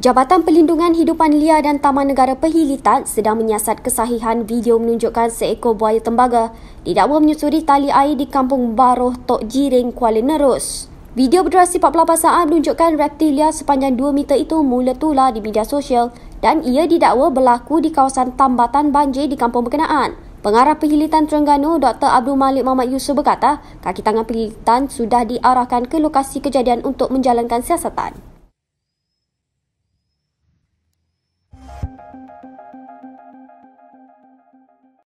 Jabatan Pelindungan Hidupan Lia dan Taman Negara Pehilitan sedang menyiasat kesahihan video menunjukkan seekor buaya tembaga didakwa menyusuri tali air di Kampung Baroh, Tok Jiring, Kuala Nerus. Video berdurasi 48 saat menunjukkan reptil liar sepanjang 2 meter itu mula tular di media sosial dan ia didakwa berlaku di kawasan tambatan banjir di kampung berkenaan. Pengarah Pehilitan Terengganu Dr. Abdul Malik Muhammad Yusuf berkata, kaki tangan Pehilitan sudah diarahkan ke lokasi kejadian untuk menjalankan siasatan.